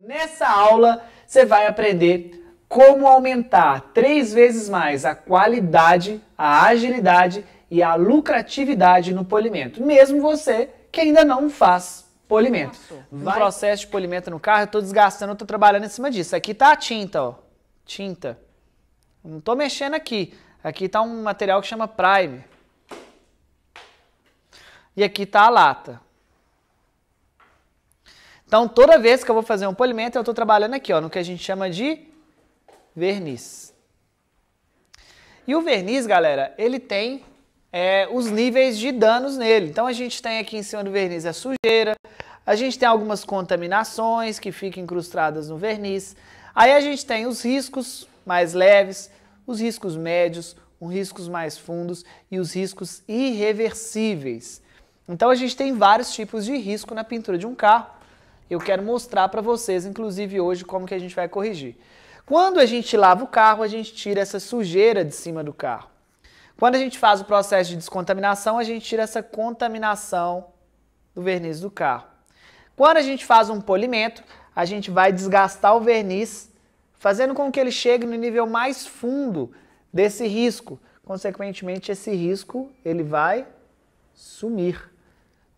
Nessa aula, você vai aprender como aumentar três vezes mais a qualidade, a agilidade e a lucratividade no polimento, mesmo você que ainda não faz polimento. No processo de polimento no carro, eu estou desgastando, eu estou trabalhando em cima disso. Aqui está a tinta, ó. Tinta. Não estou mexendo aqui. Aqui está um material que chama prime. E aqui está a lata. Então, toda vez que eu vou fazer um polimento, eu estou trabalhando aqui, ó, no que a gente chama de verniz. E o verniz, galera, ele tem é, os níveis de danos nele. Então, a gente tem aqui em cima do verniz a sujeira, a gente tem algumas contaminações que ficam incrustadas no verniz. Aí a gente tem os riscos mais leves, os riscos médios, os riscos mais fundos e os riscos irreversíveis. Então a gente tem vários tipos de risco na pintura de um carro eu quero mostrar para vocês, inclusive hoje, como que a gente vai corrigir. Quando a gente lava o carro, a gente tira essa sujeira de cima do carro. Quando a gente faz o processo de descontaminação, a gente tira essa contaminação do verniz do carro. Quando a gente faz um polimento, a gente vai desgastar o verniz, fazendo com que ele chegue no nível mais fundo desse risco. Consequentemente, esse risco ele vai sumir.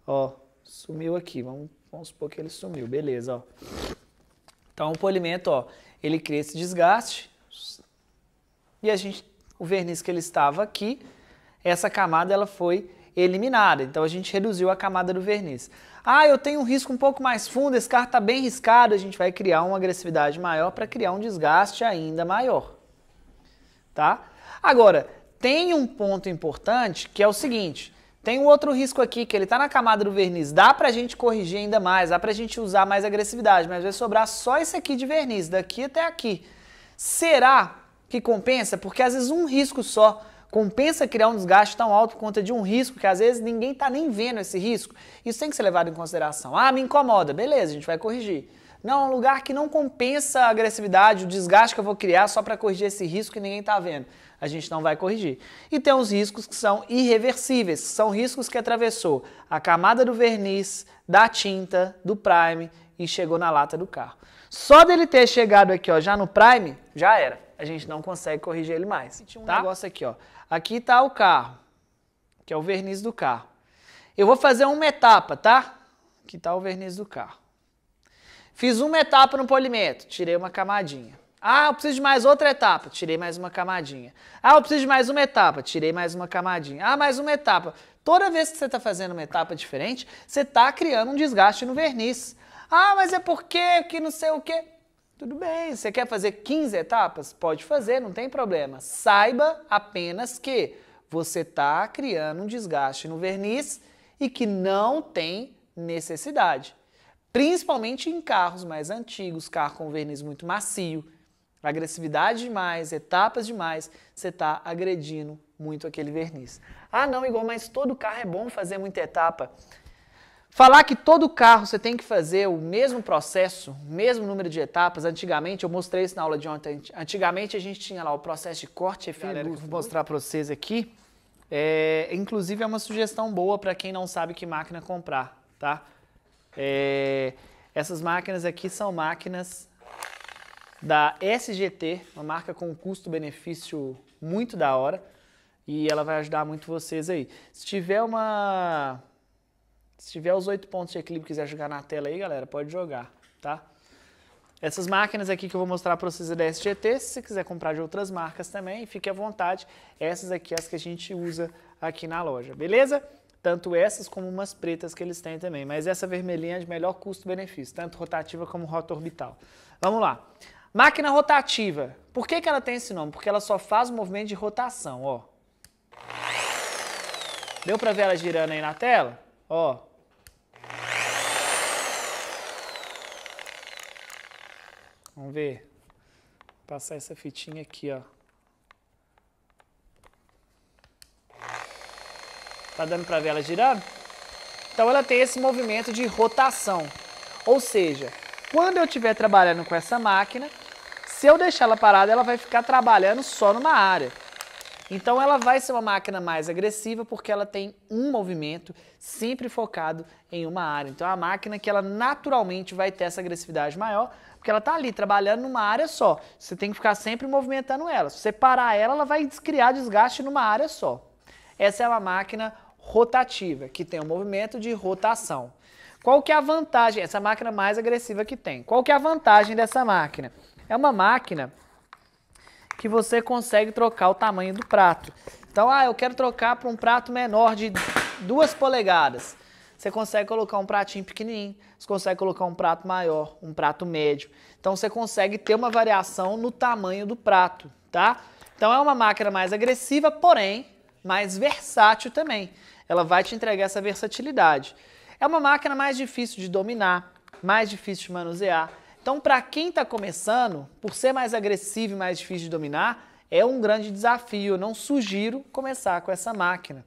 Ó, sumiu aqui. Vamos Vamos supor que ele sumiu, beleza, ó. Então o polimento, ó, ele cria esse desgaste. E a gente, o verniz que ele estava aqui, essa camada ela foi eliminada. Então a gente reduziu a camada do verniz. Ah, eu tenho um risco um pouco mais fundo, esse carro está bem riscado, a gente vai criar uma agressividade maior para criar um desgaste ainda maior. Tá? Agora, tem um ponto importante que é o seguinte, tem um outro risco aqui, que ele está na camada do verniz. Dá para a gente corrigir ainda mais, dá para a gente usar mais agressividade, mas vai sobrar só esse aqui de verniz, daqui até aqui. Será que compensa? Porque às vezes um risco só compensa criar um desgaste tão alto por conta de um risco que às vezes ninguém está nem vendo esse risco. Isso tem que ser levado em consideração. Ah, me incomoda. Beleza, a gente vai corrigir. Não, é um lugar que não compensa a agressividade, o desgaste que eu vou criar só para corrigir esse risco que ninguém está vendo a gente não vai corrigir. E tem os riscos que são irreversíveis, são riscos que atravessou a camada do verniz, da tinta, do prime e chegou na lata do carro. Só dele ter chegado aqui, ó, já no prime, já era. A gente não consegue corrigir ele mais. E tinha um tá? negócio aqui, ó. Aqui tá o carro, que é o verniz do carro. Eu vou fazer uma etapa, tá? Aqui tá o verniz do carro. Fiz uma etapa no polimento, tirei uma camadinha. Ah, eu preciso de mais outra etapa. Tirei mais uma camadinha. Ah, eu preciso de mais uma etapa. Tirei mais uma camadinha. Ah, mais uma etapa. Toda vez que você está fazendo uma etapa diferente, você está criando um desgaste no verniz. Ah, mas é porque que não sei o quê. Tudo bem, você quer fazer 15 etapas? Pode fazer, não tem problema. Saiba apenas que você está criando um desgaste no verniz e que não tem necessidade. Principalmente em carros mais antigos, carro com verniz muito macio agressividade demais, etapas demais, você está agredindo muito aquele verniz. Ah, não, Igor, mas todo carro é bom fazer muita etapa. Falar que todo carro você tem que fazer o mesmo processo, o mesmo número de etapas, antigamente, eu mostrei isso na aula de ontem, antigamente a gente tinha lá o processo de corte e fim, vou mostrar para vocês aqui. É, inclusive é uma sugestão boa para quem não sabe que máquina comprar, tá? É, essas máquinas aqui são máquinas da SGT, uma marca com custo-benefício muito da hora e ela vai ajudar muito vocês aí. Se tiver uma se tiver os oito pontos de equilíbrio quiser jogar na tela aí, galera, pode jogar, tá? Essas máquinas aqui que eu vou mostrar para vocês é da SGT, se você quiser comprar de outras marcas também, fique à vontade. Essas aqui é as que a gente usa aqui na loja, beleza? Tanto essas como umas pretas que eles têm também, mas essa vermelhinha é de melhor custo-benefício, tanto rotativa como rota orbital. Vamos lá. Máquina rotativa. Por que, que ela tem esse nome? Porque ela só faz o movimento de rotação, ó. Deu para ver ela girando aí na tela? Ó. Vamos ver. Vou passar essa fitinha aqui, ó. Tá dando para ver ela girando? Então ela tem esse movimento de rotação. Ou seja, quando eu estiver trabalhando com essa máquina, se eu deixar ela parada, ela vai ficar trabalhando só numa área. Então ela vai ser uma máquina mais agressiva porque ela tem um movimento sempre focado em uma área. Então é uma máquina que ela naturalmente vai ter essa agressividade maior, porque ela está ali trabalhando numa área só. Você tem que ficar sempre movimentando ela. Se você parar ela, ela vai criar desgaste numa área só. Essa é uma máquina rotativa, que tem um movimento de rotação. Qual que é a vantagem? Essa é máquina mais agressiva que tem. Qual que é a vantagem dessa máquina? É uma máquina que você consegue trocar o tamanho do prato. Então, ah, eu quero trocar para um prato menor de duas polegadas. Você consegue colocar um pratinho pequenininho, você consegue colocar um prato maior, um prato médio. Então, você consegue ter uma variação no tamanho do prato, tá? Então, é uma máquina mais agressiva, porém, mais versátil também. Ela vai te entregar essa versatilidade. É uma máquina mais difícil de dominar, mais difícil de manusear, então, para quem está começando, por ser mais agressivo e mais difícil de dominar, é um grande desafio. Eu não sugiro começar com essa máquina.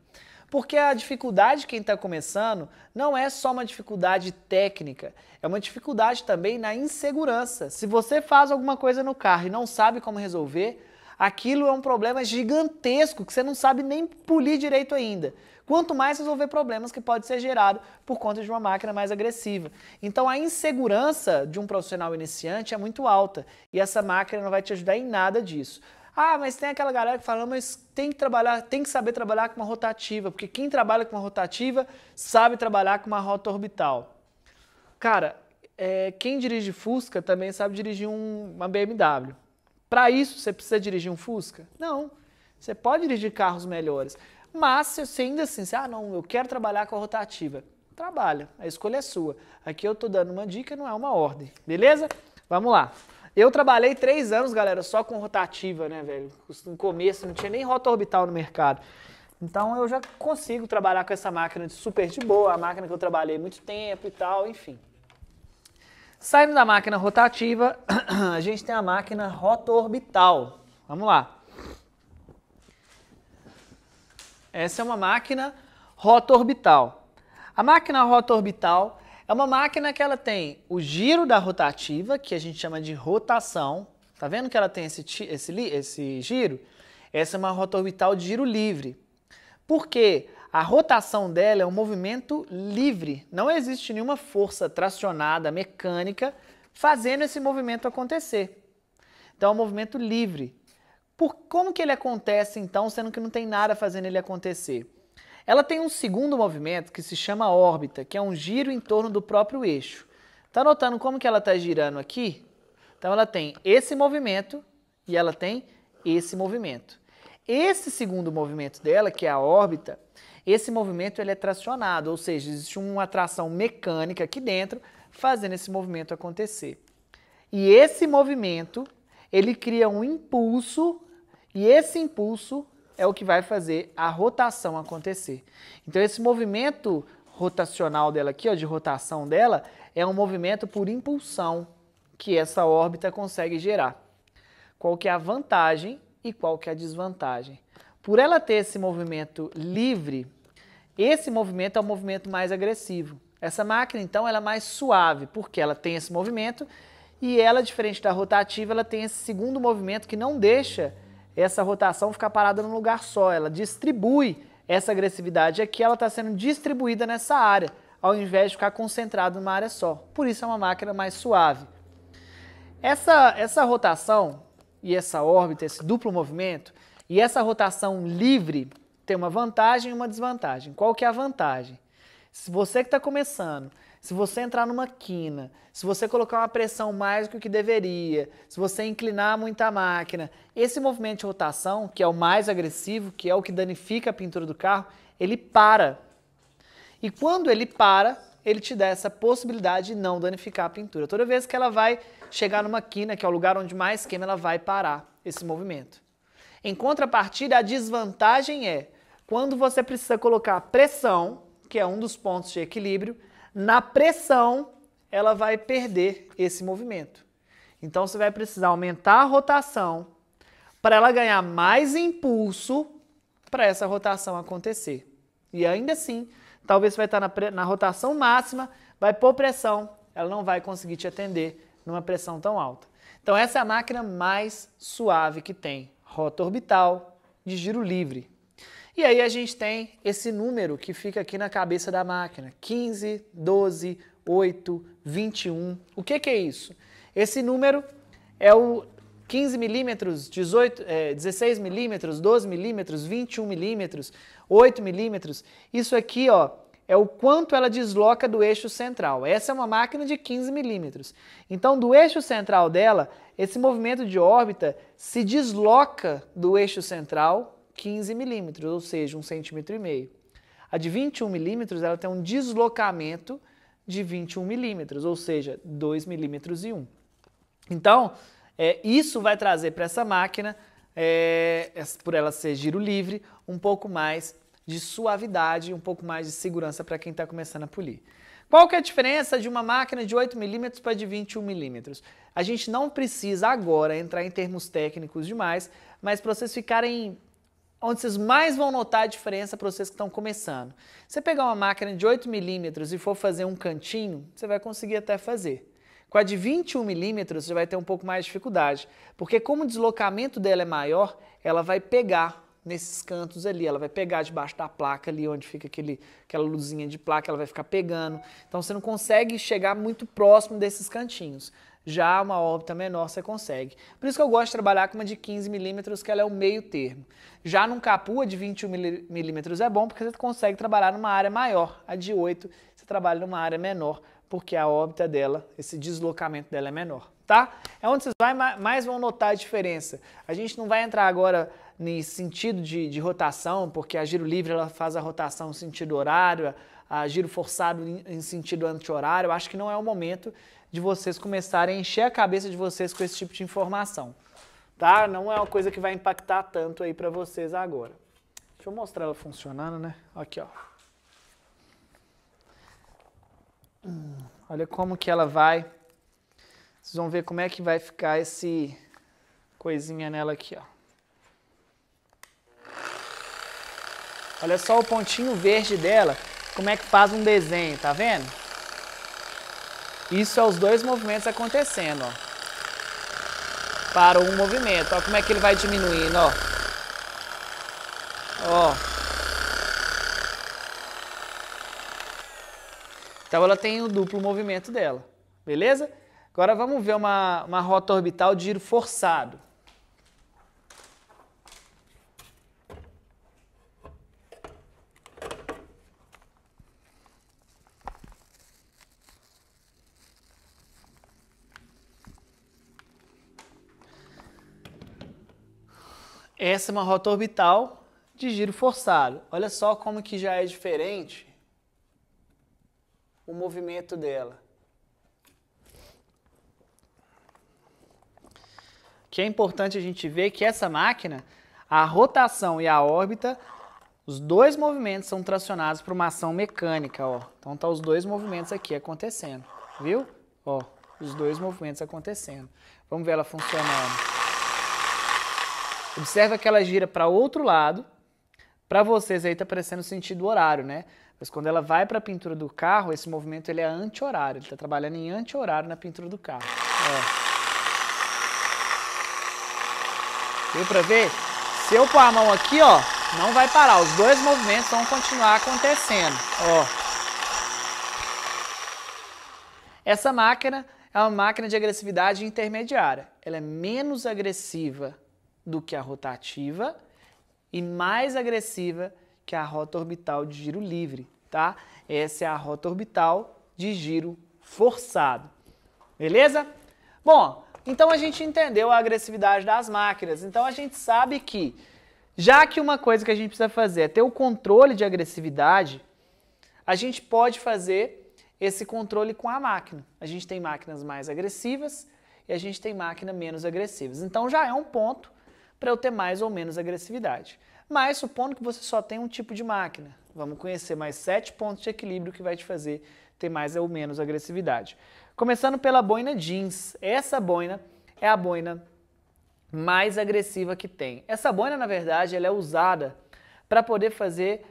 Porque a dificuldade de quem está começando não é só uma dificuldade técnica, é uma dificuldade também na insegurança. Se você faz alguma coisa no carro e não sabe como resolver, aquilo é um problema gigantesco que você não sabe nem polir direito ainda quanto mais resolver problemas que pode ser gerado por conta de uma máquina mais agressiva. Então a insegurança de um profissional iniciante é muito alta e essa máquina não vai te ajudar em nada disso. Ah, mas tem aquela galera que fala, mas tem que trabalhar, tem que saber trabalhar com uma rotativa, porque quem trabalha com uma rotativa sabe trabalhar com uma rota orbital. Cara, é, quem dirige Fusca também sabe dirigir um, uma BMW. Para isso, você precisa dirigir um Fusca? Não. Você pode dirigir carros melhores. Mas se você ainda assim, você, ah, não, eu quero trabalhar com a rotativa, trabalha, a escolha é sua. Aqui eu estou dando uma dica, não é uma ordem, beleza? Vamos lá. Eu trabalhei três anos, galera, só com rotativa, né, velho? No começo não tinha nem rota orbital no mercado. Então eu já consigo trabalhar com essa máquina de super de boa, a máquina que eu trabalhei muito tempo e tal, enfim. Saindo da máquina rotativa, a gente tem a máquina rota orbital. Vamos lá. Essa é uma máquina rota orbital. A máquina rota orbital é uma máquina que ela tem o giro da rotativa, que a gente chama de rotação. Tá vendo que ela tem esse, esse, esse giro? Essa é uma rota orbital de giro livre. Por quê? A rotação dela é um movimento livre. Não existe nenhuma força tracionada, mecânica, fazendo esse movimento acontecer. Então é um movimento livre. Por como que ele acontece então, sendo que não tem nada fazendo ele acontecer? Ela tem um segundo movimento que se chama órbita, que é um giro em torno do próprio eixo. Tá notando como que ela está girando aqui? Então ela tem esse movimento e ela tem esse movimento. Esse segundo movimento dela, que é a órbita, esse movimento ele é tracionado, ou seja, existe uma atração mecânica aqui dentro fazendo esse movimento acontecer. E esse movimento, ele cria um impulso e esse impulso é o que vai fazer a rotação acontecer. Então esse movimento rotacional dela aqui, ó, de rotação dela, é um movimento por impulsão que essa órbita consegue gerar. Qual que é a vantagem e qual que é a desvantagem? Por ela ter esse movimento livre, esse movimento é um movimento mais agressivo. Essa máquina, então, ela é mais suave, porque ela tem esse movimento e ela, diferente da rotativa, ela tem esse segundo movimento que não deixa essa rotação fica parada num lugar só, ela distribui essa agressividade aqui, ela está sendo distribuída nessa área, ao invés de ficar concentrada numa área só. Por isso é uma máquina mais suave. Essa, essa rotação e essa órbita, esse duplo movimento, e essa rotação livre tem uma vantagem e uma desvantagem. Qual que é a vantagem? Se você que está começando se você entrar numa quina, se você colocar uma pressão mais do que o que deveria, se você inclinar muito a máquina, esse movimento de rotação, que é o mais agressivo, que é o que danifica a pintura do carro, ele para. E quando ele para, ele te dá essa possibilidade de não danificar a pintura. Toda vez que ela vai chegar numa quina, que é o lugar onde mais queima, ela vai parar esse movimento. Em contrapartida, a desvantagem é quando você precisa colocar pressão, que é um dos pontos de equilíbrio, na pressão, ela vai perder esse movimento. Então você vai precisar aumentar a rotação para ela ganhar mais impulso para essa rotação acontecer. E ainda assim, talvez você vai estar tá na, na rotação máxima, vai pôr pressão, ela não vai conseguir te atender numa pressão tão alta. Então essa é a máquina mais suave que tem, rota orbital de giro livre. E aí a gente tem esse número que fica aqui na cabeça da máquina: 15, 12, 8, 21. O que, que é isso? Esse número é o 15 milímetros, 18, é, 16 milímetros, 12 milímetros, 21 milímetros, 8 milímetros. Isso aqui, ó, é o quanto ela desloca do eixo central. Essa é uma máquina de 15 milímetros. Então, do eixo central dela, esse movimento de órbita se desloca do eixo central 15 milímetros, ou seja, um centímetro e meio. A de 21 milímetros ela tem um deslocamento de 21 milímetros, ou seja, 2 milímetros e 1. Então, é, isso vai trazer para essa máquina, é, por ela ser giro livre, um pouco mais de suavidade, um pouco mais de segurança para quem está começando a polir. Qual que é a diferença de uma máquina de 8 milímetros para de 21 milímetros? A gente não precisa agora entrar em termos técnicos demais, mas para vocês ficarem onde vocês mais vão notar a diferença para vocês que estão começando. Você pegar uma máquina de 8 milímetros e for fazer um cantinho, você vai conseguir até fazer. Com a de 21 milímetros, você vai ter um pouco mais de dificuldade, porque como o deslocamento dela é maior, ela vai pegar nesses cantos ali, ela vai pegar debaixo da placa ali, onde fica aquele, aquela luzinha de placa, ela vai ficar pegando. Então você não consegue chegar muito próximo desses cantinhos. Já uma órbita menor você consegue. Por isso que eu gosto de trabalhar com uma de 15 milímetros, que ela é o meio termo. Já num capua de 21 milímetros é bom, porque você consegue trabalhar numa área maior. A de 8 você trabalha numa área menor, porque a órbita dela, esse deslocamento dela é menor, tá? É onde vocês vai, mais vão notar a diferença. A gente não vai entrar agora nesse sentido de, de rotação, porque a giro livre ela faz a rotação no sentido horário, a giro forçado em sentido anti-horário, acho que não é o momento de vocês começarem a encher a cabeça de vocês com esse tipo de informação, tá? Não é uma coisa que vai impactar tanto aí para vocês agora. Deixa eu mostrar ela funcionando, né? Aqui, ó. Hum, olha como que ela vai. Vocês vão ver como é que vai ficar esse coisinha nela aqui, ó. Olha só o pontinho verde dela, como é que faz um desenho, tá vendo? Isso é os dois movimentos acontecendo, ó. Para um movimento. Ó como é que ele vai diminuindo, ó. Ó. Então ela tem o duplo movimento dela, beleza? Agora vamos ver uma, uma rota orbital de giro forçado. Essa é uma rota orbital de giro forçado. Olha só como que já é diferente o movimento dela. Que é importante a gente ver que essa máquina, a rotação e a órbita, os dois movimentos são tracionados por uma ação mecânica, ó. Então tá os dois movimentos aqui acontecendo, viu? Ó, os dois movimentos acontecendo. Vamos ver ela funcionando. Observa que ela gira para outro lado. Para vocês aí está parecendo sentido horário, né? Mas quando ela vai para a pintura do carro, esse movimento ele é anti-horário. Ele está trabalhando em anti-horário na pintura do carro. É. Deu para ver? Se eu pôr a mão aqui, ó, não vai parar. Os dois movimentos vão continuar acontecendo. Ó. Essa máquina é uma máquina de agressividade intermediária. Ela é menos agressiva do que a rotativa e mais agressiva que a rota orbital de giro livre, tá? Essa é a rota orbital de giro forçado. Beleza? Bom, então a gente entendeu a agressividade das máquinas. Então a gente sabe que já que uma coisa que a gente precisa fazer é ter o controle de agressividade, a gente pode fazer esse controle com a máquina. A gente tem máquinas mais agressivas e a gente tem máquinas menos agressivas. Então já é um ponto para eu ter mais ou menos agressividade. Mas supondo que você só tem um tipo de máquina, vamos conhecer mais sete pontos de equilíbrio que vai te fazer ter mais ou menos agressividade. Começando pela boina jeans. Essa boina é a boina mais agressiva que tem. Essa boina, na verdade, ela é usada para poder fazer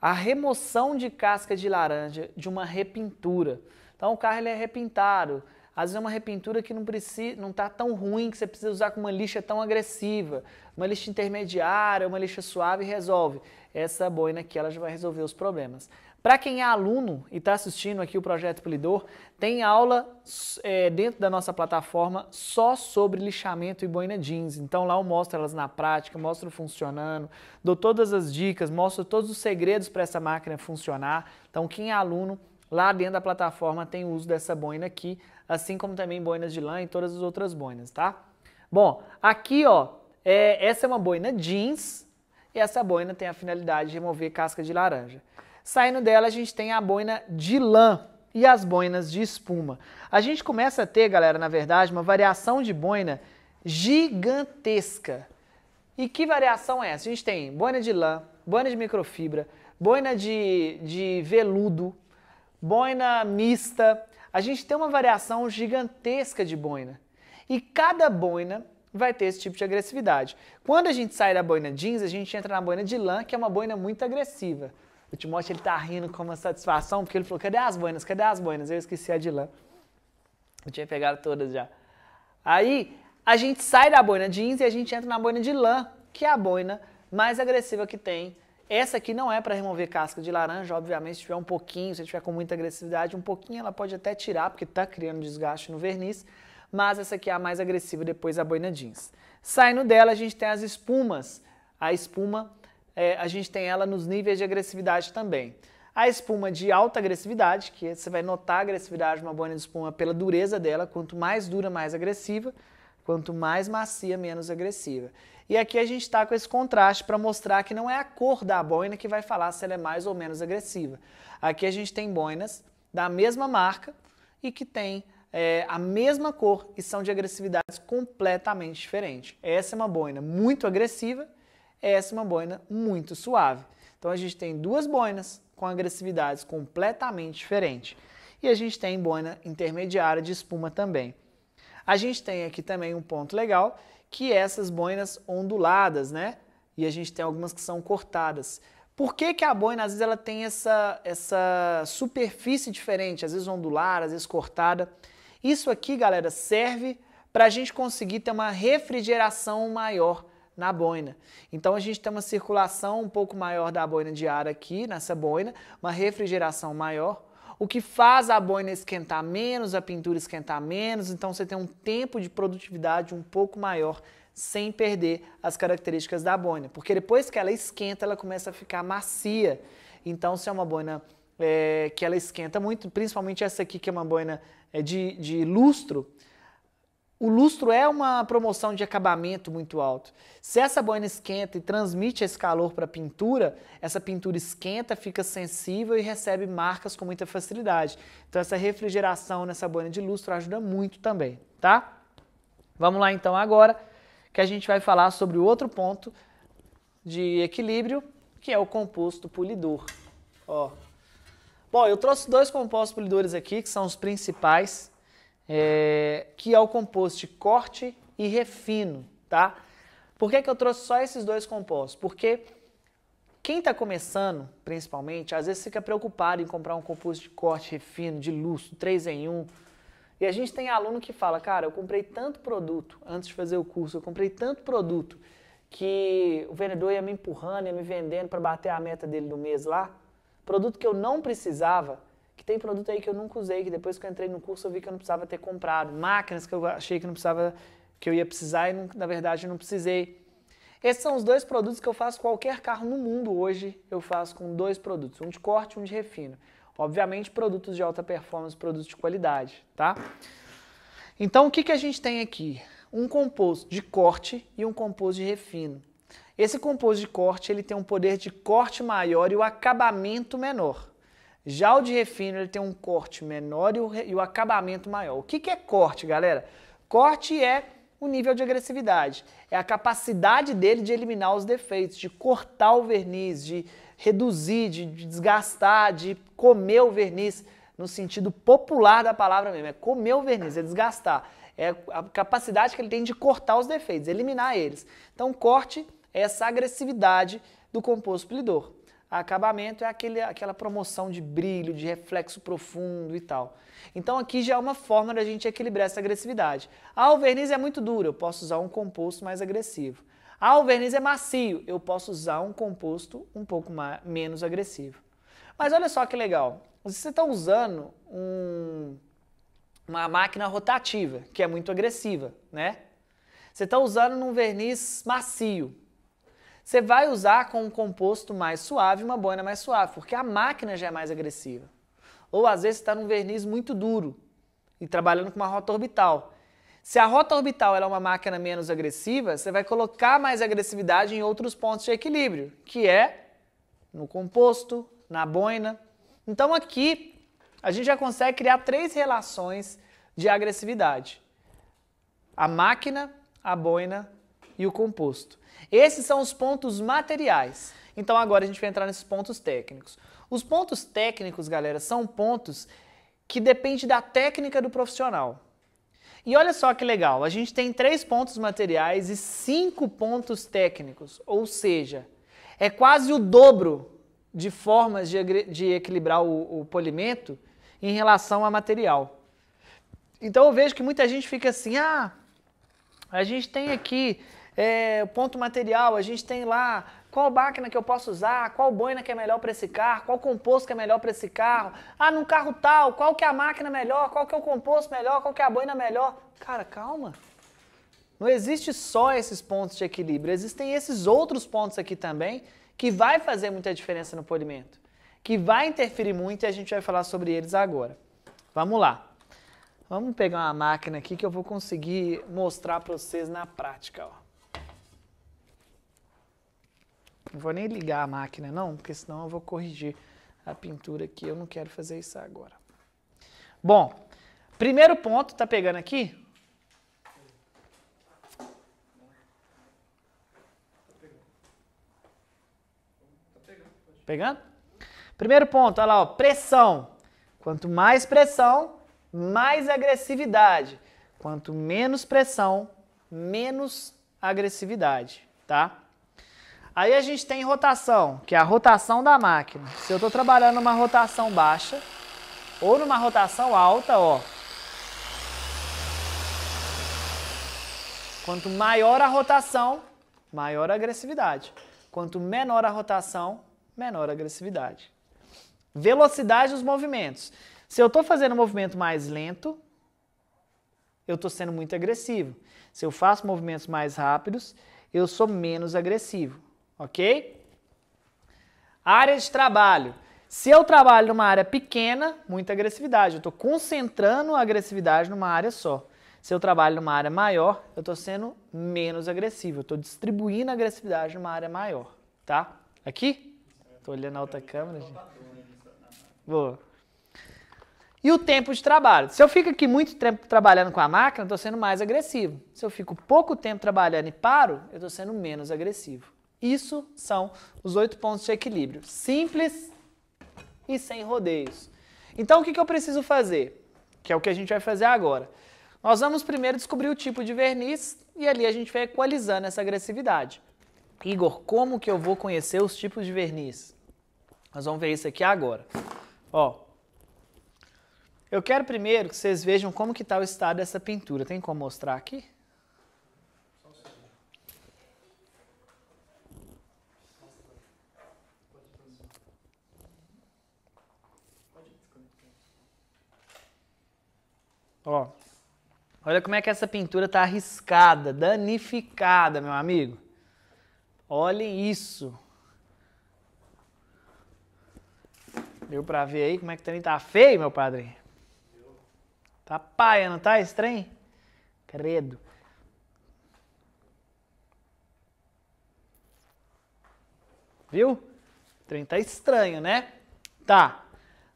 a remoção de casca de laranja de uma repintura. Então o carro ele é repintado, às vezes é uma repintura que não precisa, não está tão ruim que você precisa usar com uma lixa tão agressiva. Uma lixa intermediária, uma lixa suave resolve. Essa boina aqui ela já vai resolver os problemas. Para quem é aluno e está assistindo aqui o Projeto Polidor, tem aula é, dentro da nossa plataforma só sobre lixamento e boina jeans. Então lá eu mostro elas na prática, mostro funcionando, dou todas as dicas, mostro todos os segredos para essa máquina funcionar. Então quem é aluno Lá dentro da plataforma tem o uso dessa boina aqui, assim como também boinas de lã e todas as outras boinas, tá? Bom, aqui ó, é, essa é uma boina jeans e essa boina tem a finalidade de remover casca de laranja. Saindo dela a gente tem a boina de lã e as boinas de espuma. A gente começa a ter, galera, na verdade, uma variação de boina gigantesca. E que variação é essa? A gente tem boina de lã, boina de microfibra, boina de, de veludo, boina mista. A gente tem uma variação gigantesca de boina. E cada boina vai ter esse tipo de agressividade. Quando a gente sai da boina jeans, a gente entra na boina de lã, que é uma boina muito agressiva. O Timóteo ele tá rindo com uma satisfação, porque ele falou: cadê as boinas? Cadê as boinas? Eu esqueci a de lã. Eu tinha pegado todas já. Aí a gente sai da boina jeans e a gente entra na boina de lã, que é a boina mais agressiva que tem essa aqui não é para remover casca de laranja, obviamente, se tiver um pouquinho, se tiver com muita agressividade, um pouquinho ela pode até tirar, porque está criando desgaste no verniz, mas essa aqui é a mais agressiva depois a boina jeans. Saindo dela, a gente tem as espumas. A espuma, é, a gente tem ela nos níveis de agressividade também. A espuma de alta agressividade, que você vai notar a agressividade de uma boina de espuma pela dureza dela, quanto mais dura, mais agressiva. Quanto mais macia, menos agressiva. E aqui a gente está com esse contraste para mostrar que não é a cor da boina que vai falar se ela é mais ou menos agressiva. Aqui a gente tem boinas da mesma marca e que tem é, a mesma cor e são de agressividades completamente diferentes. Essa é uma boina muito agressiva, essa é uma boina muito suave. Então a gente tem duas boinas com agressividades completamente diferentes. E a gente tem boina intermediária de espuma também. A gente tem aqui também um ponto legal, que é essas boinas onduladas, né? E a gente tem algumas que são cortadas. Por que, que a boina às vezes ela tem essa, essa superfície diferente, às vezes ondulada, às vezes cortada? Isso aqui, galera, serve para a gente conseguir ter uma refrigeração maior na boina. Então a gente tem uma circulação um pouco maior da boina de ar aqui nessa boina, uma refrigeração maior, o que faz a boina esquentar menos, a pintura esquentar menos, então você tem um tempo de produtividade um pouco maior sem perder as características da boina, porque depois que ela esquenta, ela começa a ficar macia. Então, se é uma boina é, que ela esquenta muito, principalmente essa aqui que é uma boina é, de, de lustro, o lustro é uma promoção de acabamento muito alto. Se essa boina esquenta e transmite esse calor para a pintura, essa pintura esquenta, fica sensível e recebe marcas com muita facilidade. Então essa refrigeração nessa boina de lustro ajuda muito também, tá? Vamos lá então agora, que a gente vai falar sobre o outro ponto de equilíbrio, que é o composto polidor. Ó. Bom, eu trouxe dois compostos polidores aqui, que são os principais, é, que é o composto de corte e refino, tá? Por que, que eu trouxe só esses dois compostos? Porque quem está começando, principalmente, às vezes fica preocupado em comprar um composto de corte, refino, de luxo, 3 em 1. E a gente tem aluno que fala, cara, eu comprei tanto produto antes de fazer o curso, eu comprei tanto produto que o vendedor ia me empurrando, ia me vendendo para bater a meta dele do mês lá. Produto que eu não precisava que tem produto aí que eu nunca usei, que depois que eu entrei no curso eu vi que eu não precisava ter comprado, máquinas que eu achei que não precisava, que eu ia precisar e não, na verdade eu não precisei. Esses são os dois produtos que eu faço qualquer carro no mundo hoje, eu faço com dois produtos, um de corte e um de refino. Obviamente produtos de alta performance, produtos de qualidade, tá? Então o que, que a gente tem aqui? Um composto de corte e um composto de refino. Esse composto de corte ele tem um poder de corte maior e o acabamento menor. Já o de refino ele tem um corte menor e o, e o acabamento maior. O que, que é corte, galera? Corte é o nível de agressividade, é a capacidade dele de eliminar os defeitos, de cortar o verniz, de reduzir, de desgastar, de comer o verniz, no sentido popular da palavra mesmo, é comer o verniz, é desgastar. É a capacidade que ele tem de cortar os defeitos, eliminar eles. Então, corte é essa agressividade do composto polidor. Acabamento é aquele, aquela promoção de brilho, de reflexo profundo e tal. Então aqui já é uma forma da gente equilibrar essa agressividade. Ah, o verniz é muito duro, eu posso usar um composto mais agressivo. Ah, o verniz é macio, eu posso usar um composto um pouco mais, menos agressivo. Mas olha só que legal, Você está usando um, uma máquina rotativa, que é muito agressiva, né? Você está usando um verniz macio, você vai usar com um composto mais suave uma boina mais suave, porque a máquina já é mais agressiva. Ou às vezes está num verniz muito duro e trabalhando com uma rota orbital. Se a rota orbital é uma máquina menos agressiva, você vai colocar mais agressividade em outros pontos de equilíbrio, que é no composto, na boina. Então aqui a gente já consegue criar três relações de agressividade: a máquina, a boina e o composto. Esses são os pontos materiais. Então agora a gente vai entrar nesses pontos técnicos. Os pontos técnicos, galera, são pontos que dependem da técnica do profissional. E olha só que legal, a gente tem três pontos materiais e cinco pontos técnicos, ou seja, é quase o dobro de formas de, de equilibrar o, o polimento em relação a material. Então eu vejo que muita gente fica assim, ah, a gente tem aqui é, ponto material, a gente tem lá qual máquina que eu posso usar, qual boina que é melhor para esse carro, qual composto que é melhor para esse carro. Ah, num carro tal, qual que é a máquina melhor, qual que é o composto melhor, qual que é a boina melhor. Cara, calma. Não existe só esses pontos de equilíbrio, existem esses outros pontos aqui também que vai fazer muita diferença no polimento, que vai interferir muito e a gente vai falar sobre eles agora. Vamos lá. Vamos pegar uma máquina aqui que eu vou conseguir mostrar para vocês na prática, ó. Não vou nem ligar a máquina não, porque senão eu vou corrigir a pintura aqui. Eu não quero fazer isso agora. Bom, primeiro ponto, tá pegando aqui? Tá pegando? Primeiro ponto, olha lá, ó, pressão. Quanto mais pressão, mais agressividade. Quanto menos pressão, menos agressividade, tá? Aí a gente tem rotação, que é a rotação da máquina. Se eu estou trabalhando numa rotação baixa ou numa rotação alta, ó. Quanto maior a rotação, maior a agressividade. Quanto menor a rotação, menor a agressividade. Velocidade dos movimentos. Se eu estou fazendo um movimento mais lento, eu estou sendo muito agressivo. Se eu faço movimentos mais rápidos, eu sou menos agressivo ok? Área de trabalho. Se eu trabalho numa área pequena, muita agressividade. Eu estou concentrando a agressividade numa área só. Se eu trabalho numa área maior, eu estou sendo menos agressivo. Eu estou distribuindo a agressividade numa área maior, tá? Aqui? Estou olhando a outra câmera, gente. Boa. E o tempo de trabalho. Se eu fico aqui muito tempo trabalhando com a máquina, eu estou sendo mais agressivo. Se eu fico pouco tempo trabalhando e paro, eu estou sendo menos agressivo. Isso são os oito pontos de equilíbrio. Simples e sem rodeios. Então, o que, eu preciso fazer? Que é o que a gente vai fazer agora. Nós vamos primeiro descobrir o tipo de verniz e ali a gente vai equalizando essa agressividade. Igor, como que eu vou conhecer os tipos de verniz? Nós vamos ver isso aqui agora. Ó, eu quero primeiro que vocês vejam como que está o estado dessa pintura. Tem como mostrar aqui? Ó, olha como é que essa pintura tá arriscada, danificada, meu amigo. Olhem isso. Deu pra ver aí como é que também tá feio, meu padrinho? Tá paia, não tá estranho? Credo. Viu? O trem tá estranho, né? Tá.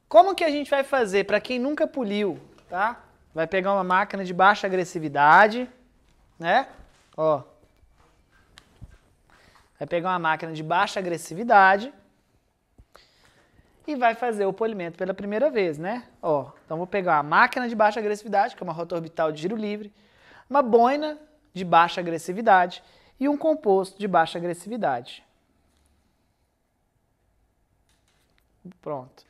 Como que a gente vai fazer para quem nunca poliu, tá? Vai pegar uma máquina de baixa agressividade, né? Ó. Vai pegar uma máquina de baixa agressividade e vai fazer o polimento pela primeira vez, né? Ó, então vou pegar uma máquina de baixa agressividade, que é uma rota orbital de giro livre, uma boina de baixa agressividade e um composto de baixa agressividade. Pronto.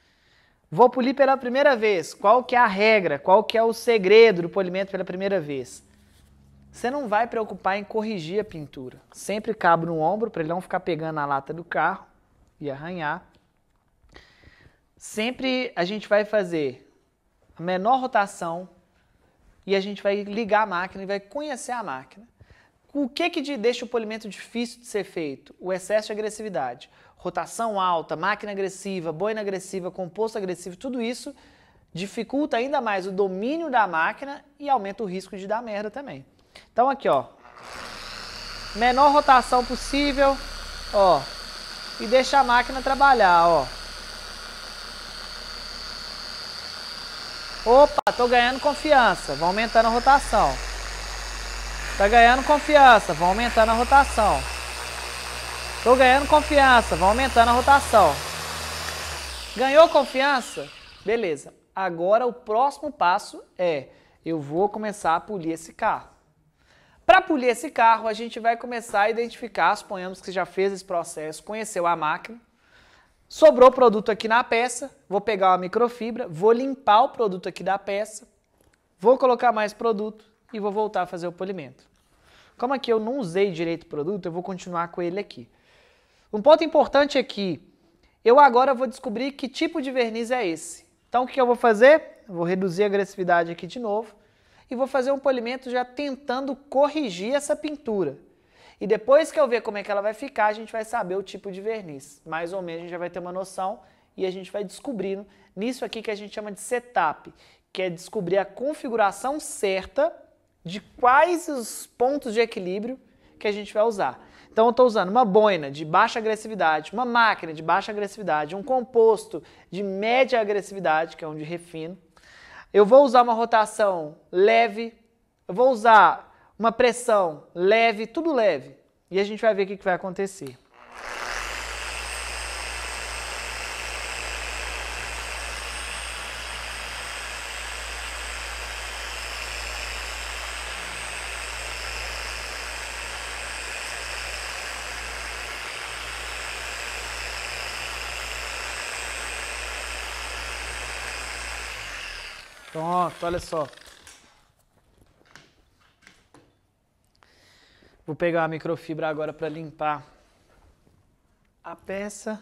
Vou polir pela primeira vez. Qual que é a regra? Qual que é o segredo do polimento pela primeira vez? Você não vai preocupar em corrigir a pintura. Sempre cabo no ombro para ele não ficar pegando a lata do carro e arranhar. Sempre a gente vai fazer a menor rotação e a gente vai ligar a máquina e vai conhecer a máquina. O que que deixa o polimento difícil de ser feito? O excesso de agressividade. Rotação alta, máquina agressiva, boina agressiva, composto agressivo, tudo isso dificulta ainda mais o domínio da máquina e aumenta o risco de dar merda também. Então aqui, ó. Menor rotação possível, ó. E deixa a máquina trabalhar, ó. Opa, tô ganhando confiança. Vou aumentando a rotação. Tá ganhando confiança, vão aumentando a rotação. Tô ganhando confiança, vão aumentando a rotação. Ganhou confiança? Beleza. Agora o próximo passo é eu vou começar a polir esse carro. Para polir esse carro, a gente vai começar a identificar, suponhamos que já fez esse processo, conheceu a máquina, sobrou produto aqui na peça, vou pegar uma microfibra, vou limpar o produto aqui da peça, vou colocar mais produto e vou voltar a fazer o polimento. Como aqui eu não usei direito o produto, eu vou continuar com ele aqui. Um ponto importante é que eu agora vou descobrir que tipo de verniz é esse. Então o que eu vou fazer? vou reduzir a agressividade aqui de novo e vou fazer um polimento já tentando corrigir essa pintura. E depois que eu ver como é que ela vai ficar, a gente vai saber o tipo de verniz. Mais ou menos a gente já vai ter uma noção e a gente vai descobrindo nisso aqui que a gente chama de setup, que é descobrir a configuração certa de quais os pontos de equilíbrio que a gente vai usar. Então eu estou usando uma boina de baixa agressividade, uma máquina de baixa agressividade, um composto de média agressividade, que é onde refino. Eu vou usar uma rotação leve, eu vou usar uma pressão leve, tudo leve. E a gente vai ver o que vai acontecer. olha só. Vou pegar a microfibra agora para limpar a peça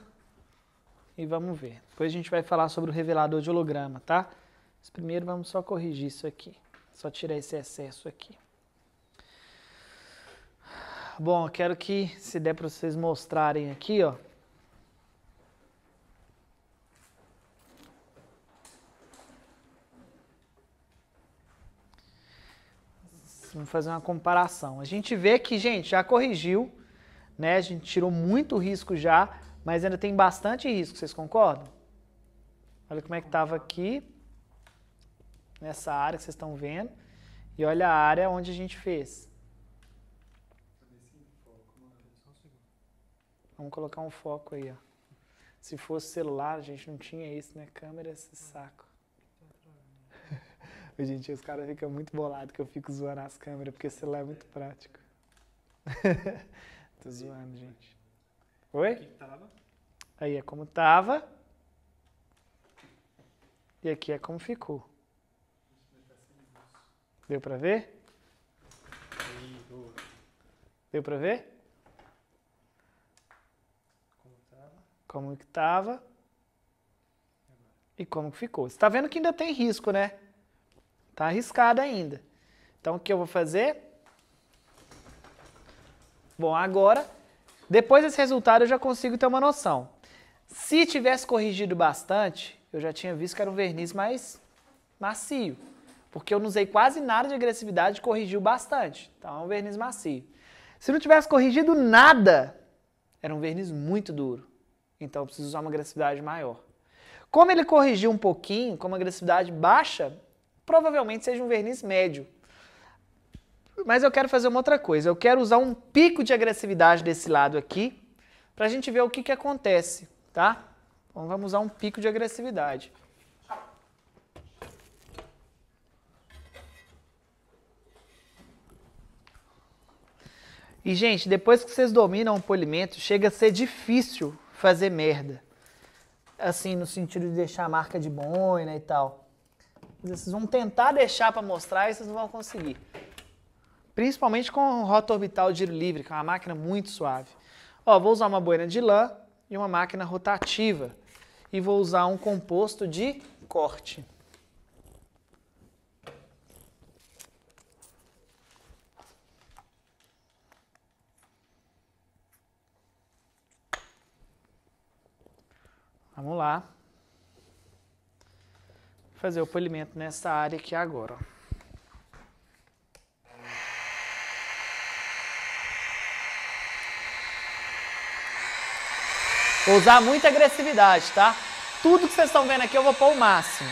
e vamos ver. Depois a gente vai falar sobre o revelador de holograma, tá? Mas primeiro vamos só corrigir isso aqui, só tirar esse excesso aqui. Bom, eu quero que se der para vocês mostrarem aqui, ó. Vamos fazer uma comparação. A gente vê que, gente, já corrigiu, né? A gente tirou muito risco já, mas ainda tem bastante risco, vocês concordam? Olha como é que estava aqui, nessa área que vocês estão vendo, e olha a área onde a gente fez. Vamos colocar um foco aí, ó. Se fosse celular, a gente não tinha isso, né? Câmera, esse saco. Hoje em dia os caras ficam muito bolados que eu fico zoando as câmeras, porque o celular é muito prático. Tô zoando, gente. Oi? Aqui tava. Aí é como tava. E aqui é como ficou. Deu pra ver? Deu pra ver? Como tava. Como que tava. E como que ficou. Você tá vendo que ainda tem risco, né? Está arriscado ainda. Então, o que eu vou fazer? Bom, agora, depois desse resultado, eu já consigo ter uma noção. Se tivesse corrigido bastante, eu já tinha visto que era um verniz mais macio. Porque eu não usei quase nada de agressividade, corrigiu bastante. Então, é um verniz macio. Se não tivesse corrigido nada, era um verniz muito duro. Então, eu preciso usar uma agressividade maior. Como ele corrigiu um pouquinho, com uma agressividade baixa, provavelmente seja um verniz médio. Mas eu quero fazer uma outra coisa. Eu quero usar um pico de agressividade desse lado aqui para a gente ver o que, que acontece, tá? Então vamos usar um pico de agressividade. E, gente, depois que vocês dominam o polimento, chega a ser difícil fazer merda. Assim, no sentido de deixar a marca de boina e tal. Vocês vão tentar deixar para mostrar e vocês não vão conseguir. Principalmente com rota orbital de giro livre, que é uma máquina muito suave. Ó, vou usar uma boina de lã e uma máquina rotativa. E vou usar um composto de corte. Vamos lá fazer o polimento nessa área aqui agora. Vou usar muita agressividade, tá? Tudo que vocês estão vendo aqui eu vou pôr o máximo.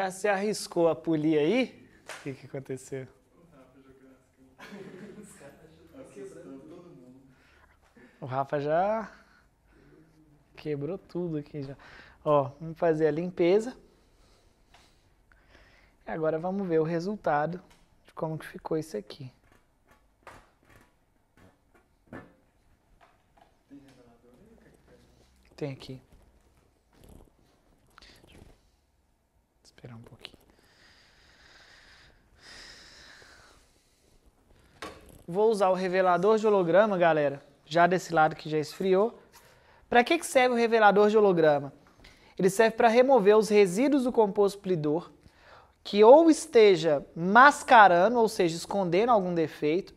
já se arriscou a polir aí? O que, que aconteceu? O Rafa já quebrou tudo aqui já. Ó, vamos fazer a limpeza. E agora vamos ver o resultado de como que ficou isso aqui. Tem aqui. Esperar um pouquinho. Vou usar o revelador de holograma, galera, já desse lado que já esfriou. Para que, que serve o revelador de holograma? Ele serve para remover os resíduos do composto polidor que ou esteja mascarando, ou seja, escondendo algum defeito,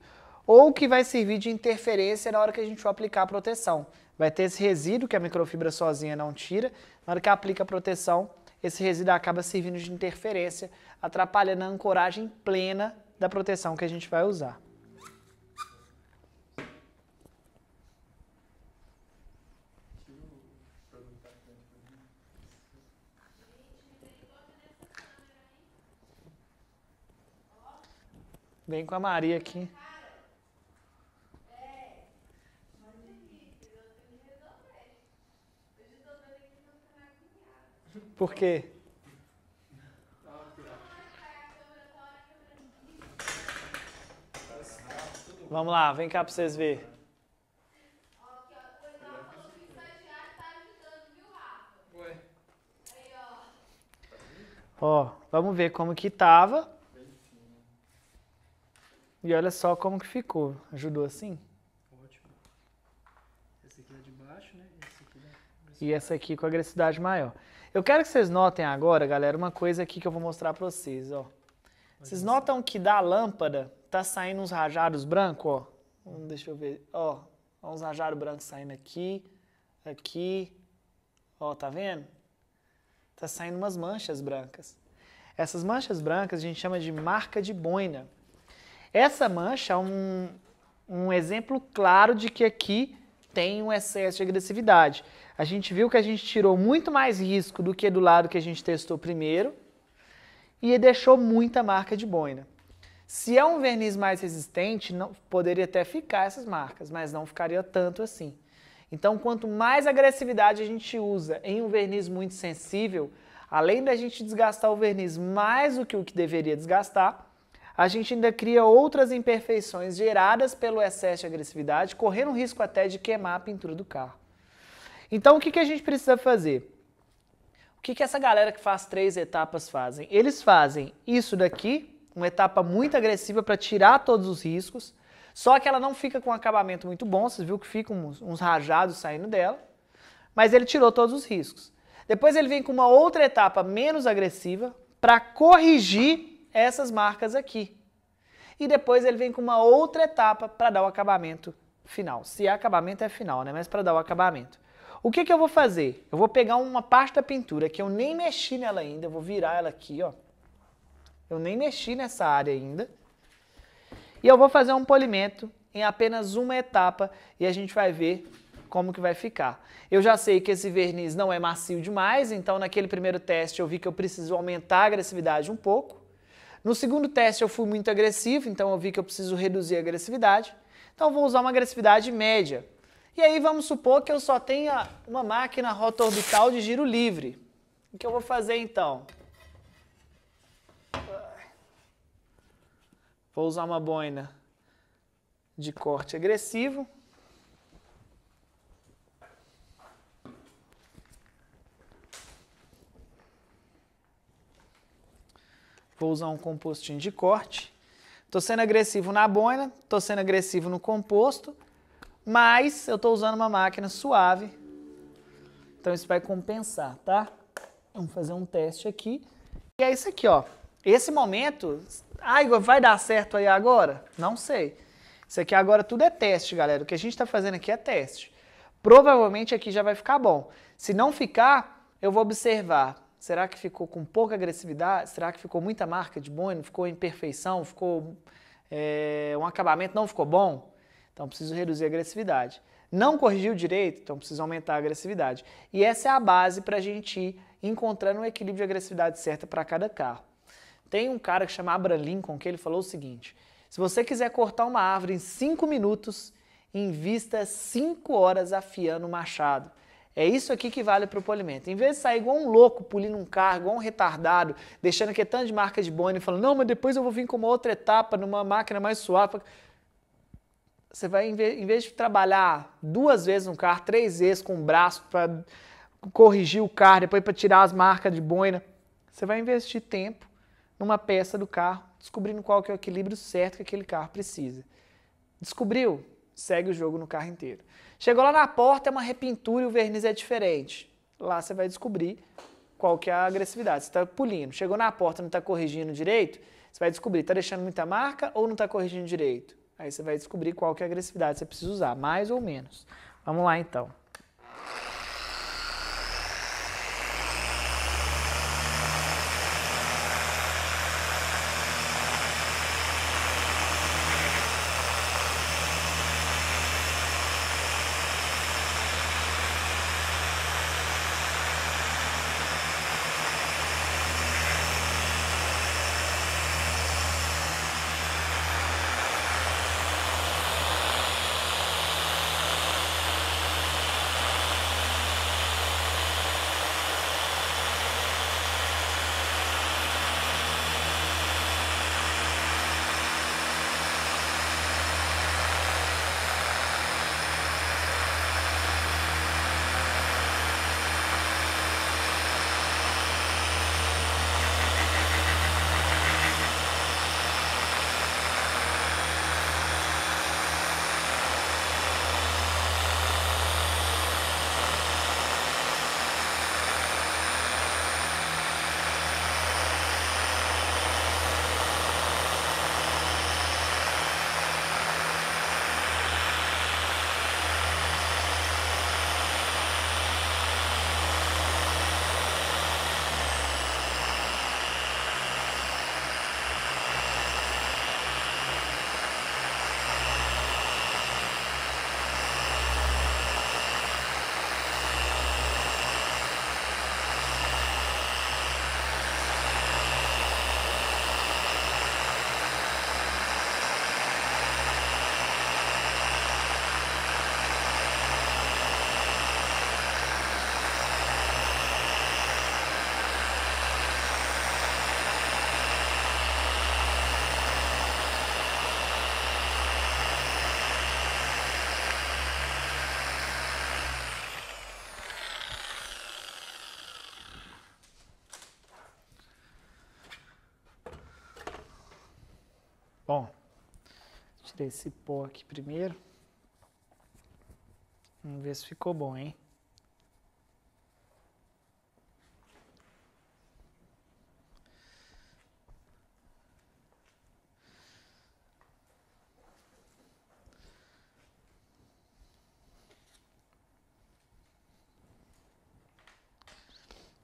ou que vai servir de interferência na hora que a gente for aplicar a proteção. Vai ter esse resíduo que a microfibra sozinha não tira, na hora que aplica a proteção, esse resíduo acaba servindo de interferência, atrapalhando a ancoragem plena da proteção que a gente vai usar. Vem com a Maria aqui. Por quê? Vamos lá, vem cá para vocês verem. Ó, vamos ver como que tava. E olha só como que ficou. Ajudou assim? Ótimo. Esse aqui é de baixo, né? Esse aqui é e essa aqui com agressividade maior. Eu quero que vocês notem agora, galera, uma coisa aqui que eu vou mostrar para vocês, ó. Vocês notam que da lâmpada tá saindo uns rajados brancos, ó. Hum, deixa eu ver, ó. Uns rajados brancos saindo aqui, aqui. Ó, tá vendo? Tá saindo umas manchas brancas. Essas manchas brancas a gente chama de marca de boina. Essa mancha é um, um exemplo claro de que aqui tem um excesso de agressividade. A gente viu que a gente tirou muito mais risco do que do lado que a gente testou primeiro e deixou muita marca de boina. Se é um verniz mais resistente, não, poderia até ficar essas marcas, mas não ficaria tanto assim. Então, quanto mais agressividade a gente usa em um verniz muito sensível, além da gente desgastar o verniz mais do que o que deveria desgastar, a gente ainda cria outras imperfeições geradas pelo excesso de agressividade, correndo o risco até de queimar a pintura do carro. Então, o que, que a gente precisa fazer? O que, que essa galera que faz três etapas fazem? Eles fazem isso daqui, uma etapa muito agressiva para tirar todos os riscos, só que ela não fica com um acabamento muito bom, vocês viu que ficam uns rajados saindo dela, mas ele tirou todos os riscos. Depois ele vem com uma outra etapa menos agressiva para corrigir essas marcas aqui. E depois ele vem com uma outra etapa para dar o acabamento final. Se é acabamento é final, né? Mas para dar o acabamento. O que, que eu vou fazer? Eu vou pegar uma pasta pintura que eu nem mexi nela ainda, eu vou virar ela aqui, ó. Eu nem mexi nessa área ainda. E eu vou fazer um polimento em apenas uma etapa e a gente vai ver como que vai ficar. Eu já sei que esse verniz não é macio demais, então naquele primeiro teste eu vi que eu preciso aumentar a agressividade um pouco. No segundo teste eu fui muito agressivo, então eu vi que eu preciso reduzir a agressividade. Então eu vou usar uma agressividade média. E aí vamos supor que eu só tenha uma máquina rota orbital de giro livre. O que eu vou fazer então? Vou usar uma boina de corte agressivo. Vou usar um compostinho de corte. Estou sendo agressivo na boina, estou sendo agressivo no composto, mas eu estou usando uma máquina suave. Então isso vai compensar, tá? Vamos fazer um teste aqui. E é isso aqui, ó. Esse momento, ai, vai dar certo aí agora? Não sei. Isso aqui agora tudo é teste, galera. O que a gente está fazendo aqui é teste. Provavelmente aqui já vai ficar bom. Se não ficar, eu vou observar Será que ficou com pouca agressividade? Será que ficou muita marca de boi? Não ficou imperfeição? Ficou é, um acabamento não ficou bom? Então preciso reduzir a agressividade. Não corrigiu direito? Então preciso aumentar a agressividade. E essa é a base para a gente ir encontrando um equilíbrio de agressividade certa para cada carro. Tem um cara que chama Abraham Lincoln que ele falou o seguinte: se você quiser cortar uma árvore em 5 minutos, invista 5 horas afiando o machado. É isso aqui que vale para o polimento. Em vez de sair igual um louco pulindo um carro, igual um retardado, deixando que tanta é tanto de marca de bone, falando, não, mas depois eu vou vir com uma outra etapa, numa máquina mais suave. Você vai, em vez, em vez de trabalhar duas vezes no carro, três vezes com o braço para corrigir o carro, depois para tirar as marcas de boina, você vai investir tempo numa peça do carro, descobrindo qual que é o equilíbrio certo que aquele carro precisa. Descobriu? segue o jogo no carro inteiro. Chegou lá na porta, é uma repintura e o verniz é diferente. Lá você vai descobrir qual que é a agressividade. Você está pulindo. Chegou na porta, não está corrigindo direito, você vai descobrir, está deixando muita marca ou não está corrigindo direito? Aí você vai descobrir qual que é a agressividade que você precisa usar, mais ou menos. Vamos lá então. Tirei esse pó aqui primeiro. Vamos ver se ficou bom, hein?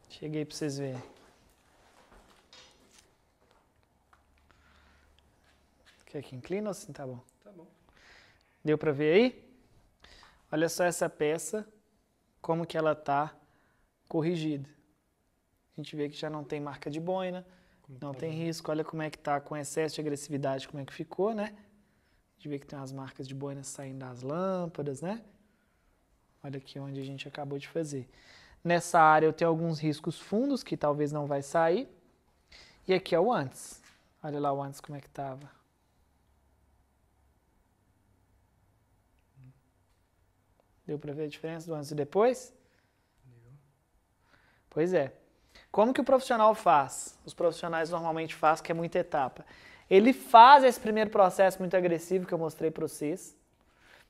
Cheguei para vocês verem. Quer que inclina ou assim? Tá bom. Tá bom. Deu para ver aí? Olha só essa peça, como que ela tá corrigida. A gente vê que já não tem marca de boina, como não tá tem bem. risco. Olha como é que tá com excesso de agressividade, como é que ficou, né? A gente vê que tem umas marcas de boina saindo das lâmpadas, né? Olha aqui onde a gente acabou de fazer. Nessa área eu tenho alguns riscos fundos que talvez não vai sair. E aqui é o antes. Olha lá o antes como é que estava. Deu para ver a diferença do antes e depois? Pois é. Como que o profissional faz? Os profissionais normalmente fazem, que é muita etapa. Ele faz esse primeiro processo muito agressivo que eu mostrei para vocês.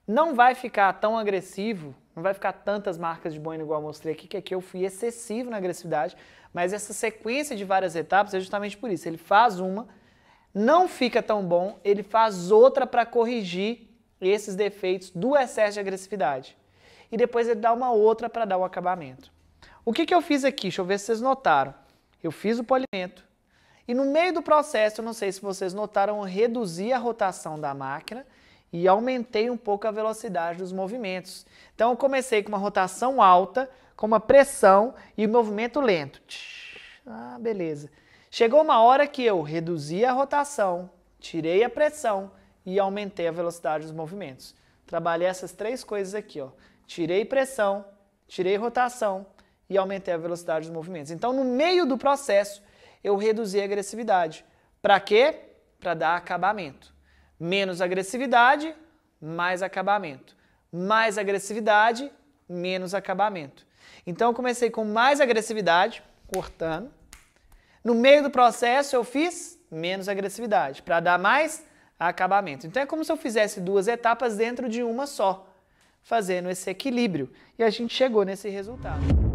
Não vai ficar tão agressivo, não vai ficar tantas marcas de boina igual eu mostrei aqui, que aqui eu fui excessivo na agressividade, mas essa sequência de várias etapas é justamente por isso. Ele faz uma, não fica tão bom, ele faz outra para corrigir esses defeitos do excesso de agressividade e depois ele dá uma outra para dar o acabamento. O que, que eu fiz aqui? Deixa eu ver se vocês notaram. Eu fiz o polimento e no meio do processo, eu não sei se vocês notaram, eu reduzi a rotação da máquina e aumentei um pouco a velocidade dos movimentos. Então eu comecei com uma rotação alta, com uma pressão e um movimento lento. Ah, beleza. Chegou uma hora que eu reduzi a rotação, tirei a pressão e aumentei a velocidade dos movimentos. Trabalhei essas três coisas aqui, ó tirei pressão, tirei rotação e aumentei a velocidade dos movimentos. Então, no meio do processo, eu reduzi a agressividade. Para quê? Para dar acabamento. Menos agressividade, mais acabamento. Mais agressividade, menos acabamento. Então, eu comecei com mais agressividade, cortando. No meio do processo, eu fiz menos agressividade, para dar mais acabamento. Então, é como se eu fizesse duas etapas dentro de uma só fazendo esse equilíbrio. E a gente chegou nesse resultado.